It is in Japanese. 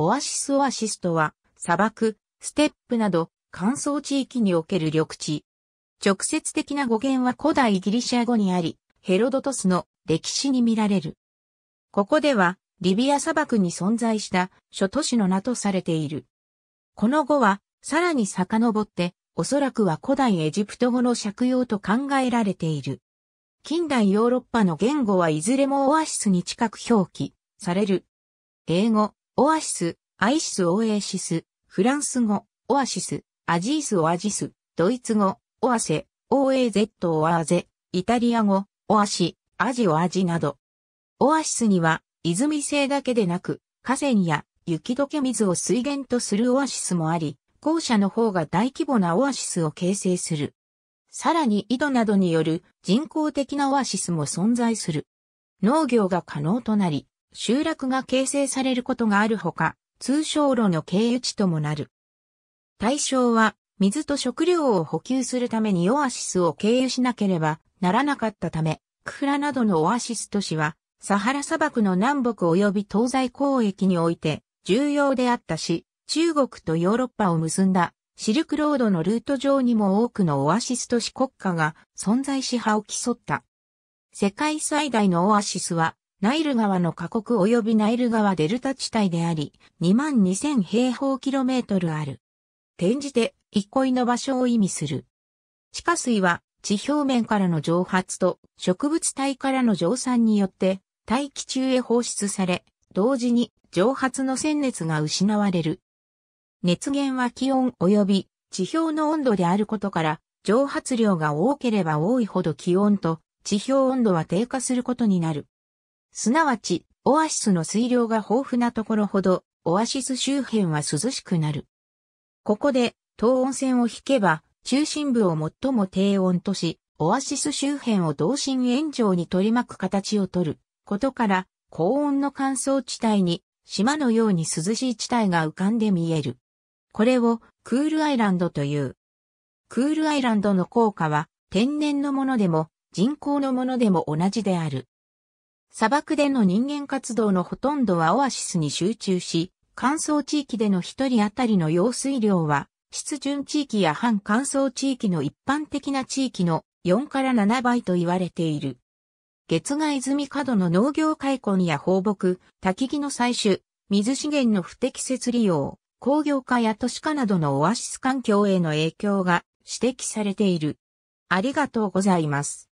オアシスオアシスとは、砂漠、ステップなど乾燥地域における緑地。直接的な語源は古代ギリシャ語にあり、ヘロドトスの歴史に見られる。ここでは、リビア砂漠に存在した諸都市の名とされている。この語は、さらに遡って、おそらくは古代エジプト語の借用と考えられている。近代ヨーロッパの言語はいずれもオアシスに近く表記される。英語、オアシス、アイシスオーエーシス、フランス語、オアシス、アジースオアジス、ドイツ語、オアセ、OAZ オアーゼ、イタリア語、オアシ、アジオアジなど。オアシスには、泉性だけでなく、河川や雪解け水を水源とするオアシスもあり、後者の方が大規模なオアシスを形成する。さらに井戸などによる人工的なオアシスも存在する。農業が可能となり、集落が形成されることがあるほか、通商路の経由地ともなる。対象は、水と食料を補給するためにオアシスを経由しなければならなかったため、クフラなどのオアシス都市は、サハラ砂漠の南北及び東西交易において重要であったし、中国とヨーロッパを結んだシルクロードのルート上にも多くのオアシス都市国家が存在し派を競った。世界最大のオアシスはナイル川の河国及びナイル川デルタ地帯であり、22,000平方キロメートルある。転じて、憩いの場所を意味する。地下水は、地表面からの蒸発と植物体からの蒸散によって大気中へ放出され、同時に蒸発の鮮熱が失われる。熱源は気温及び地表の温度であることから、蒸発量が多ければ多いほど気温と地表温度は低下することになる。すなわち、オアシスの水量が豊富なところほど、オアシス周辺は涼しくなる。ここで、東温線を引けば、中心部を最も低温とし、オアシス周辺を同心円状に取り巻く形をとることから、高温の乾燥地帯に、島のように涼しい地帯が浮かんで見える。これを、クールアイランドという。クールアイランドの効果は、天然のものでも、人工のものでも同じである。砂漠での人間活動のほとんどはオアシスに集中し、乾燥地域での一人当たりの用水量は、湿潤地域や半乾燥地域の一般的な地域の4から7倍と言われている。月済泉角の農業開墾や放牧、焚き木の採取、水資源の不適切利用、工業化や都市化などのオアシス環境への影響が指摘されている。ありがとうございます。